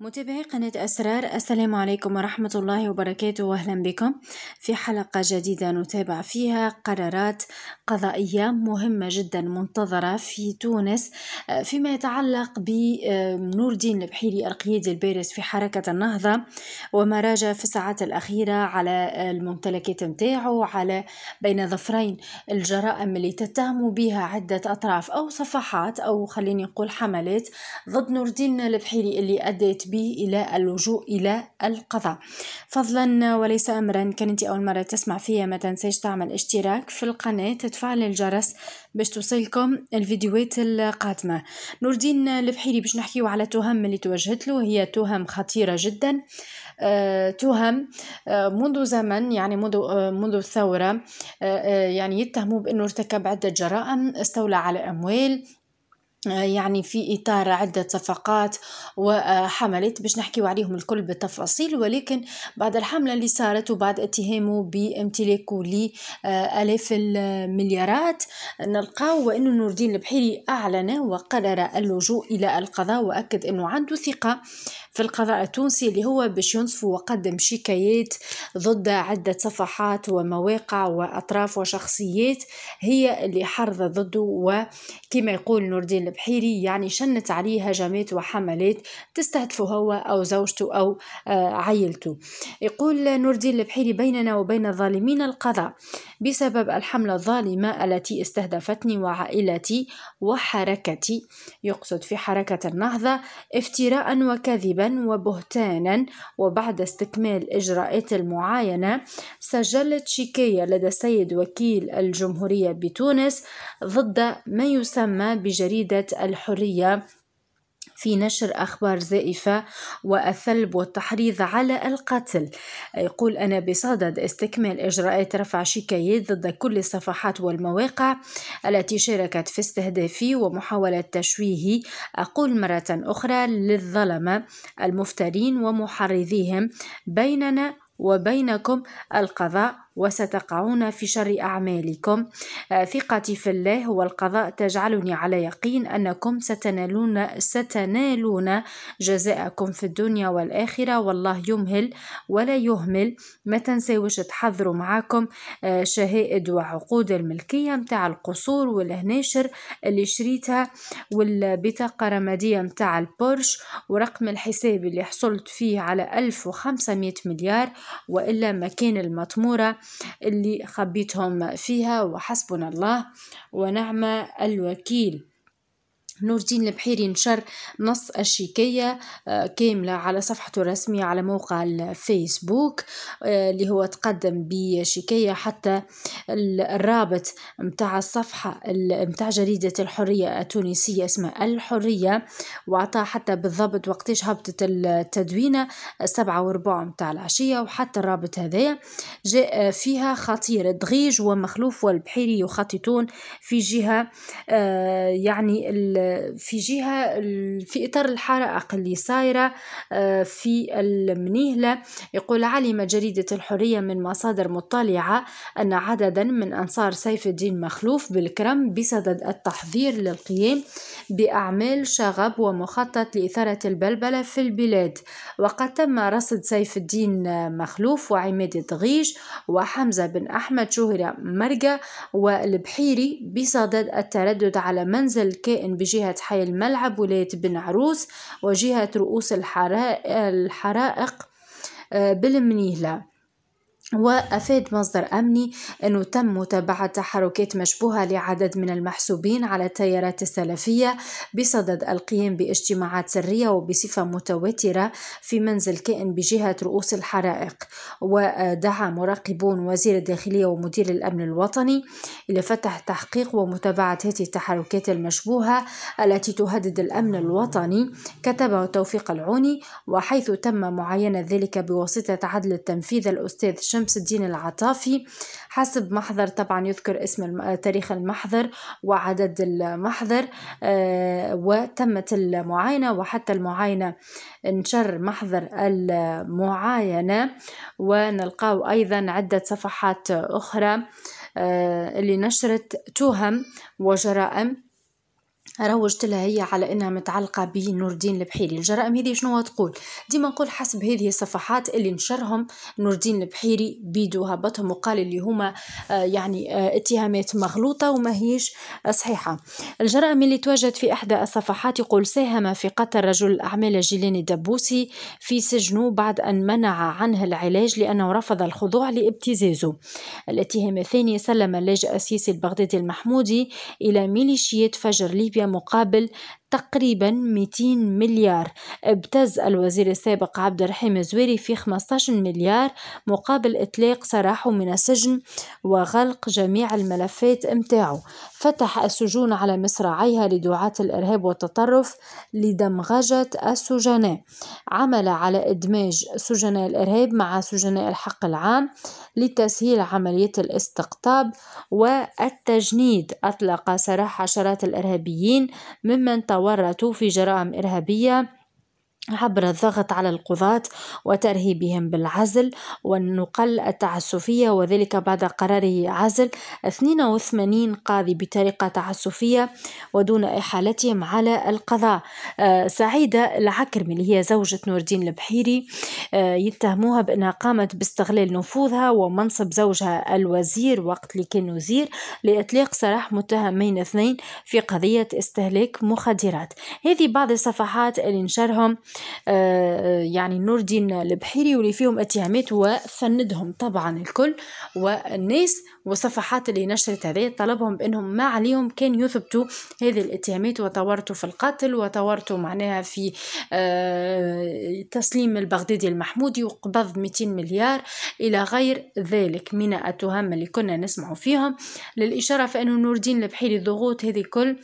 متابعي قناة أسرار السلام عليكم ورحمة الله وبركاته وأهلا بكم في حلقة جديدة نتابع فيها قرارات قضائية مهمة جدا منتظرة في تونس آه، فيما يتعلق بنور آه، الدين البحيري القيادي البارز في حركة النهضة وما راجع في الساعات الأخيرة على آه، الممتلكات متاعه على بين ظفرين الجرائم اللي تتهم بها عدة أطراف أو صفحات أو خليني نقول حملات ضد نور الدين البحيري اللي أدت به إلى اللجوء إلى القضاء فضلا وليس أمرا كان أنت أول مرة تسمع فيها ما تنسيش تعمل اشتراك في القناة تفعل الجرس باش توصلكم الفيديوهات القادمة نور الدين البحيري باش نحكيو على تهم اللي توجهت له هي تهم خطيرة جدا أه تهم أه منذ زمن يعني منذ أه منذ الثورة آه، آه، يعني يتهموا بأنه ارتكب عدة جرائم استولى على أموال يعني في إطار عدة صفقات وحملت باش نحكيو عليهم الكل بالتفاصيل ولكن بعد الحملة اللي صارت وبعد اتهامه بامتلاكه لآلاف المليارات نلقاو وأنه نور الدين البحيري أعلن وقرر اللجوء إلى القضاء وأكد أنه عنده ثقة في القضاء التونسي اللي هو باش ينصف وقدم شكايات ضد عدة صفحات ومواقع وأطراف وشخصيات هي اللي حرضت ضده وكما يقول نور الدين بحيري يعني شنت عليه هجمات وحملات تستهدفه هو أو زوجته أو آه، عائلته يقول نور الدين البحيري بيننا وبين الظالمين القضاء بسبب الحملة الظالمة التي استهدفتني وعائلتي وحركتي يقصد في حركة النهضة افتراء وكذبا وبهتانا وبعد استكمال إجراءات المعاينة سجلت شكاية لدى السيد وكيل الجمهورية بتونس ضد ما يسمى بجريدة الحرية في نشر أخبار زائفة والثلب والتحريض على القتل يقول أنا بصدد استكمال إجراءات رفع شكايات ضد كل الصفحات والمواقع التي شاركت في استهدافي ومحاولة تشويهي أقول مرة أخرى للظلمة المفترين ومحرضيهم بيننا وبينكم القضاء وستقعون في شر أعمالكم آه، ثقتي في الله والقضاء تجعلني على يقين أنكم ستنالون, ستنالون جزاءكم في الدنيا والآخرة والله يمهل ولا يهمل ما تنساوش تحضروا معاكم آه، شهائد وعقود الملكية متاع القصور والهناشر اللي شريتها والبطاقة رمادية متاع البورش ورقم الحساب اللي حصلت فيه على 1500 مليار وإلا مكان المطمورة اللي خبيتهم فيها وحسبنا الله ونعم الوكيل نور الدين البحيري نشر نص الشيكية آه، كاملة على صفحته الرسمية على موقع الفيسبوك آه، اللي هو تقدم بشيكية حتى الرابط متاع الصفحة متاع جريدة الحرية التونسية اسمها الحرية وعطاه حتى بالضبط وقتاش هبطت التدوينة السبعة وربع متاع العشية وحتى الرابط هذايا جاء فيها خطير دغيج ومخلوف والبحيري يخططون في جهة آه، يعني في جهة في إطار الحرائق اللي صايرة آه، في المنيهلة يقول علم جريدة الحرية من مصادر مطلعة أن عددا من أنصار سيف الدين مخلوف بالكرم بصدد التحضير للقيام بأعمال شغب ومخطط لإثارة البلبلة في البلاد وقد تم رصد سيف الدين مخلوف وعماد دغيج وحمزة بن أحمد شهرة مرقة والبحيري بصدد التردد على منزل كائن بجهة جهة حي الملعب ولاية بن عروس وجهة رؤوس الحرائق آه، بالمنيلة وأفاد مصدر أمني أنه تم متابعة تحركات مشبوهة لعدد من المحسوبين على التيارات السلفية بصدد القيام باجتماعات سرية وبصفة متواترة في منزل كائن بجهة رؤوس الحرائق ودعا مراقبون وزير الداخلية ومدير الأمن الوطني إلى فتح تحقيق ومتابعة هذه التحركات المشبوهة التي تهدد الأمن الوطني كتبه توفيق العوني وحيث تم معاينة ذلك بواسطة عدل التنفيذ الأستاذ شمس الدين العطافي حسب محضر طبعا يذكر اسم تاريخ المحضر وعدد المحضر آه، وتمت المعاينة وحتى المعاينة انشر محضر المعاينة ونلقاه أيضا عدة صفحات أخرى اللي آه، نشرت تهم وجرائم روجت لها هي على انها متعلقه بنور الدين البحيري الجرائم هذه شنو تقول ديما نقول حسب هذه الصفحات اللي نشرهم نور الدين البحيري بيدو هبطهم وقال اللي هما آه، يعني آه، اتهامات مغلوطه وما هيش صحيحه الجرائم اللي توجد في احدى الصفحات يقول ساهم في قتل رجل الاعمال جيلاني الدبوسي في سجنه بعد ان منع عنه العلاج لانه رفض الخضوع لابتزازه الاتهام الثاني سلم اللاجئ السيسي البغدادي المحمودي الى ميليشيات فجر ليبيا مقابل تقريبا 200 مليار ابتز الوزير السابق عبد الرحيم زويري في 15 مليار مقابل إطلاق سراحه من السجن وغلق جميع الملفات امتاعه فتح السجون على مصراعيها لدعاة الإرهاب والتطرف لدمغجة السجناء عمل على إدماج سجناء الإرهاب مع سجناء الحق العام لتسهيل عملية الاستقطاب والتجنيد أطلق سراح عشرات الإرهابيين ممن تورطوا في جرائم إرهابية عبر الضغط على القضاة وترهيبهم بالعزل والنقل التعسفية وذلك بعد قراره عزل 82 قاضي بطريقة تعسفية ودون إحالتهم على القضاء آه، سعيدة العكرمي اللي هي زوجة نور الدين البحيري آه، يتهموها بأنها قامت باستغلال نفوذها ومنصب زوجها الوزير وقت اللي كان وزير لإطلاق سراح متهمين اثنين في قضية استهلاك مخدرات هذه بعض الصفحات اللي نشرهم آه، آه، يعني نور الدين البحيري واللي فيهم اتهامات وفندهم طبعا الكل والناس وصفحات اللي نشرت هذه طلبهم بانهم ما عليهم كان يثبتوا هذه الاتهامات وتورطوا في القتل وتورطوا معناها في آه، تسليم البغدادي المحمودي وقبض 200 مليار الى غير ذلك من التهم اللي كنا نسمع فيهم للاشاره فانه نور الدين البحيري الضغوط هذه كل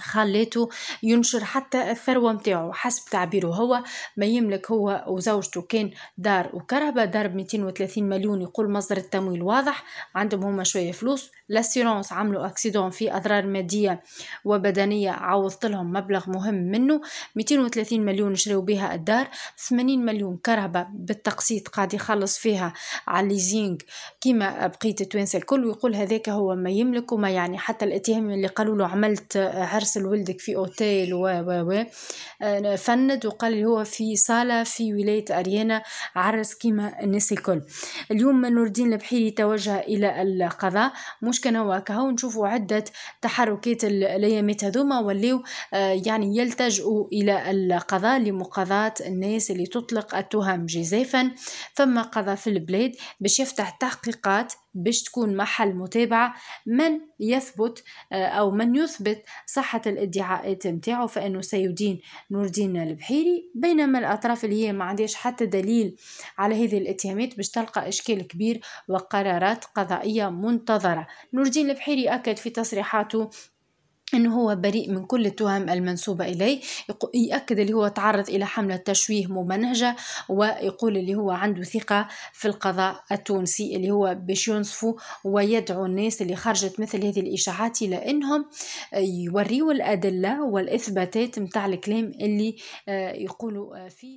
خليته ينشر حتى الثروة نتاعو حسب تعبيره هو ما يملك هو وزوجته كان دار وكرهبة دار ب 230 مليون يقول مصدر التمويل واضح عندهم هما شوية فلوس لاسيرونس عملوا اكسيدون في اضرار ماديه وبدنيه عوضت لهم مبلغ مهم منه 230 مليون شريوا بها الدار 80 مليون كرهبه بالتقسيط قاعد يخلص فيها على الليزينغ كيما بقيت التوانسه الكل ويقول هذاك هو ما يملك وما يعني حتى الاتهام اللي قالوا له عملت عرس لولدك في اوتيل و و و آه، فند وقال هو في صاله في ولايه اريانا عرس كيما الناس الكل اليوم نور الدين البحيري توجه الى القضاء مش كنا كهو نشوفوا عدة تحركات الأيامات هذوما وليو آه، يعني يلتجؤوا إلى القضاء لمقاضاة الناس اللي تطلق التهم جزافا فما قضاء في البلاد باش يفتح تحقيقات باش تكون محل متابعة من يثبت آه، أو من يثبت صحة الادعاءات متاعه فإنه سيدين نور الدين البحيري بينما الأطراف اللي هي ما عندهاش حتى دليل على هذه الاتهامات باش تلقى إشكال كبير وقرارات قضائية منتظرة نور الدين البحيري أكد في تصريحاته أنه هو بريء من كل التهم المنسوبة إليه يأكد اللي هو تعرض إلى حملة تشويه ممنهجة ويقول اللي هو عنده ثقة في القضاء التونسي اللي هو باش ينصفوا ويدعو الناس اللي خرجت مثل هذه الإشاعات إلى أنهم آه، يوريوا الأدلة والإثباتات نتاع الكلام اللي آه، يقولوا آه، فيه